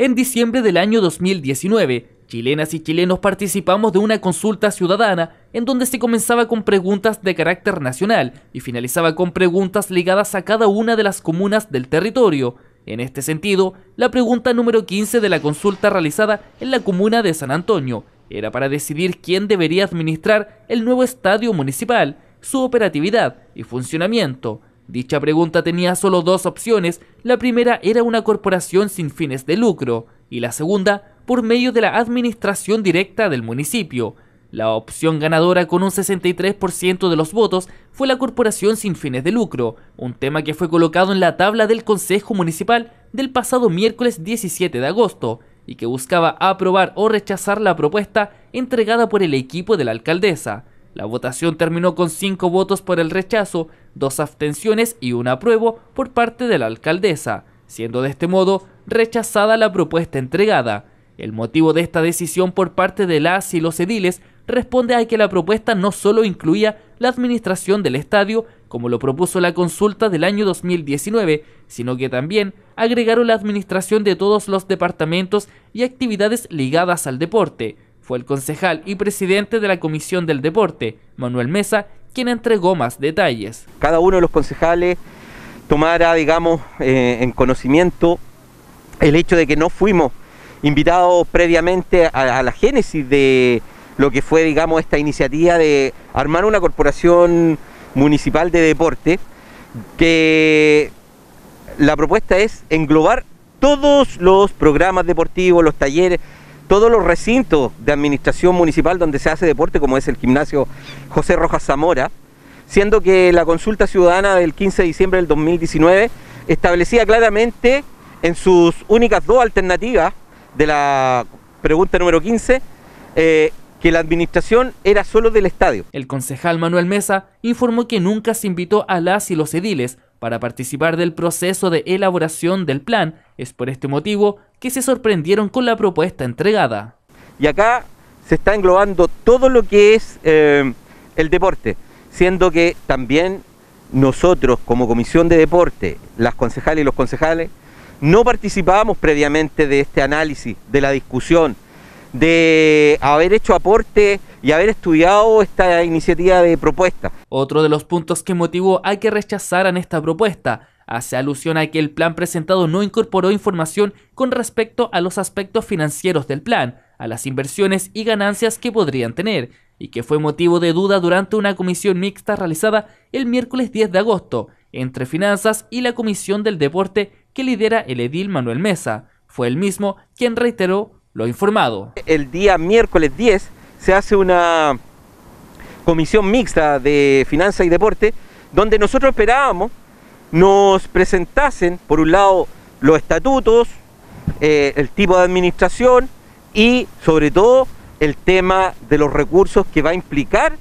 En diciembre del año 2019, chilenas y chilenos participamos de una consulta ciudadana en donde se comenzaba con preguntas de carácter nacional y finalizaba con preguntas ligadas a cada una de las comunas del territorio. En este sentido, la pregunta número 15 de la consulta realizada en la comuna de San Antonio era para decidir quién debería administrar el nuevo estadio municipal, su operatividad y funcionamiento. Dicha pregunta tenía solo dos opciones. La primera era una corporación sin fines de lucro y la segunda por medio de la administración directa del municipio. La opción ganadora con un 63% de los votos fue la corporación sin fines de lucro, un tema que fue colocado en la tabla del Consejo Municipal del pasado miércoles 17 de agosto y que buscaba aprobar o rechazar la propuesta entregada por el equipo de la alcaldesa. La votación terminó con cinco votos por el rechazo, dos abstenciones y un apruebo por parte de la alcaldesa, siendo de este modo rechazada la propuesta entregada. El motivo de esta decisión por parte de las y los ediles responde a que la propuesta no solo incluía la administración del estadio, como lo propuso la consulta del año 2019, sino que también agregaron la administración de todos los departamentos y actividades ligadas al deporte, fue el concejal y presidente de la Comisión del Deporte, Manuel Mesa, quien entregó más detalles. Cada uno de los concejales tomara, digamos, eh, en conocimiento el hecho de que no fuimos invitados previamente a, a la génesis de lo que fue, digamos, esta iniciativa de armar una corporación municipal de deporte, que la propuesta es englobar todos los programas deportivos, los talleres, todos los recintos de administración municipal donde se hace deporte, como es el gimnasio José Rojas Zamora, siendo que la consulta ciudadana del 15 de diciembre del 2019 establecía claramente en sus únicas dos alternativas de la pregunta número 15, eh, que la administración era solo del estadio. El concejal Manuel Mesa informó que nunca se invitó a las y los ediles para participar del proceso de elaboración del plan. Es por este motivo que se sorprendieron con la propuesta entregada. Y acá se está englobando todo lo que es eh, el deporte, siendo que también nosotros como Comisión de Deporte, las concejales y los concejales, no participábamos previamente de este análisis, de la discusión, de haber hecho aporte y haber estudiado esta iniciativa de propuesta. Otro de los puntos que motivó a que rechazaran esta propuesta hace alusión a que el plan presentado no incorporó información con respecto a los aspectos financieros del plan, a las inversiones y ganancias que podrían tener, y que fue motivo de duda durante una comisión mixta realizada el miércoles 10 de agosto entre Finanzas y la Comisión del Deporte que lidera el edil Manuel Mesa. Fue el mismo quien reiteró lo informado. El día miércoles 10 se hace una comisión mixta de finanzas y deporte, donde nosotros esperábamos nos presentasen, por un lado, los estatutos, eh, el tipo de administración y, sobre todo, el tema de los recursos que va a implicar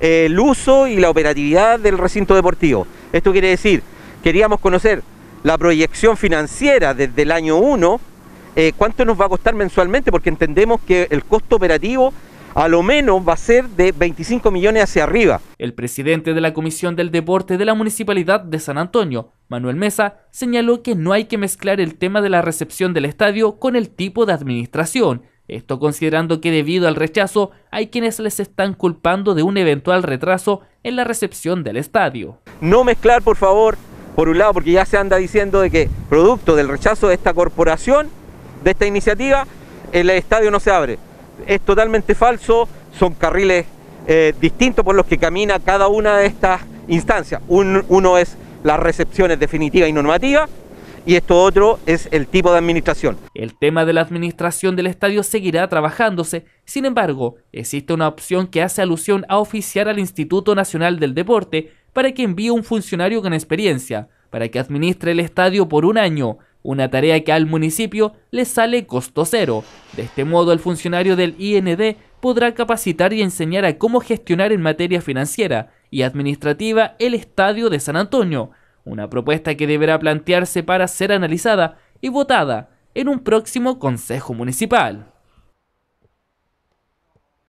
eh, el uso y la operatividad del recinto deportivo. Esto quiere decir, queríamos conocer la proyección financiera desde el año 1, eh, cuánto nos va a costar mensualmente, porque entendemos que el costo operativo a lo menos va a ser de 25 millones hacia arriba. El presidente de la Comisión del Deporte de la Municipalidad de San Antonio, Manuel Mesa, señaló que no hay que mezclar el tema de la recepción del estadio con el tipo de administración, esto considerando que debido al rechazo hay quienes les están culpando de un eventual retraso en la recepción del estadio. No mezclar, por favor, por un lado, porque ya se anda diciendo de que producto del rechazo de esta corporación, de esta iniciativa, el estadio no se abre es totalmente falso, son carriles eh, distintos por los que camina cada una de estas instancias. uno es las recepciones definitivas y normativas, y esto otro es el tipo de administración. El tema de la administración del estadio seguirá trabajándose, sin embargo, existe una opción que hace alusión a oficiar al Instituto Nacional del Deporte para que envíe un funcionario con experiencia, para que administre el estadio por un año, una tarea que al municipio le sale costo cero. De este modo, el funcionario del IND podrá capacitar y enseñar a cómo gestionar en materia financiera y administrativa el Estadio de San Antonio, una propuesta que deberá plantearse para ser analizada y votada en un próximo Consejo Municipal.